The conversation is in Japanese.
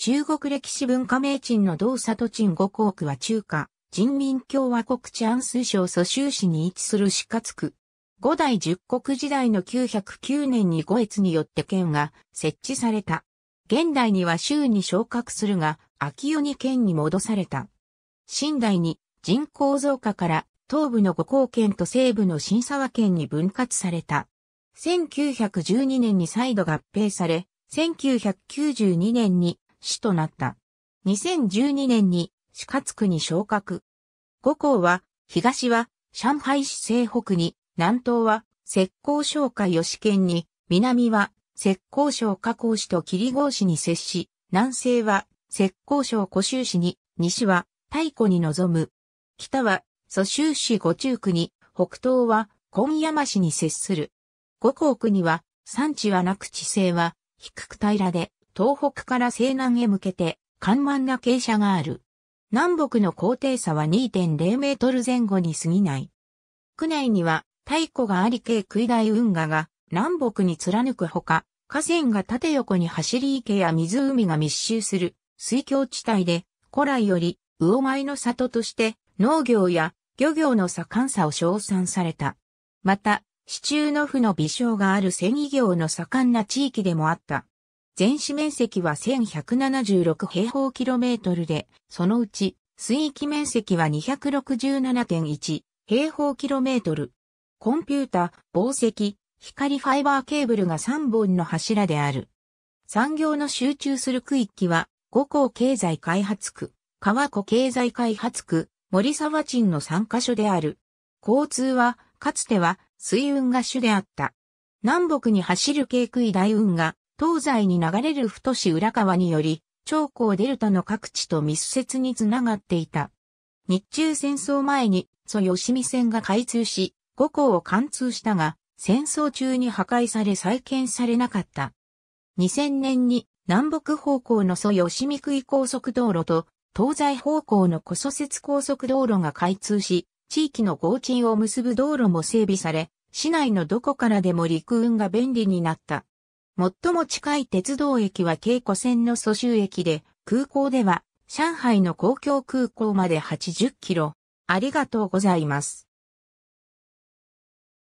中国歴史文化名鎮の道里都鎮五港区は中華、人民共和国治安通省蘇州市に位置する四日区。五代十国時代の909年に五越によって県が設置された。現代には州に昇格するが、秋夜に県に戻された。新代に人口増加から東部の五港県と西部の新沢県に分割された。1912年に再度合併され、1992年に市となった。2012年に死活区に昇格。五校は、東は上海市西北に、南東は浙江省下吉県に、南は浙江省加工市と霧郷市に接し、南西は浙江省古州市に、西は太古に臨む。北は蘇州市五中区に、北東は今山市に接する。五港区には、山地はなく地勢は低く平らで、東北から西南へ向けて、緩慢な傾斜がある。南北の高低差は2.0メートル前後に過ぎない。区内には、太古があり系い大運河が南北に貫くほか、河川が縦横に走り池や湖が密集する水郷地帯で、古来より魚米の里として農業や漁業の盛んさを称賛された。また、市中の府の微笑がある繊維業の盛んな地域でもあった。全市面積は1176平方キロメートルで、そのうち水域面積は267.1平方キロメートル。コンピュータ、紡績、光ファイバーケーブルが3本の柱である。産業の集中する区域は、五港経済開発区、川湖経済開発区、森沢鎮の3カ所である。交通は、かつては水運が主であった。南北に走る軽区位大運が、東西に流れる太市浦川により、長江デルタの各地と密接につながっていた。日中戦争前に、蘇吉見線が開通し、五港を貫通したが、戦争中に破壊され再建されなかった。2000年に南北方向の蘇吉見区高速道路と東西方向の古蘇節高速道路が開通し、地域の合金を結ぶ道路も整備され、市内のどこからでも陸運が便利になった。最も近い鉄道駅は京湖線の蘇州駅で、空港では上海の公共空港まで80キロ。ありがとうございます。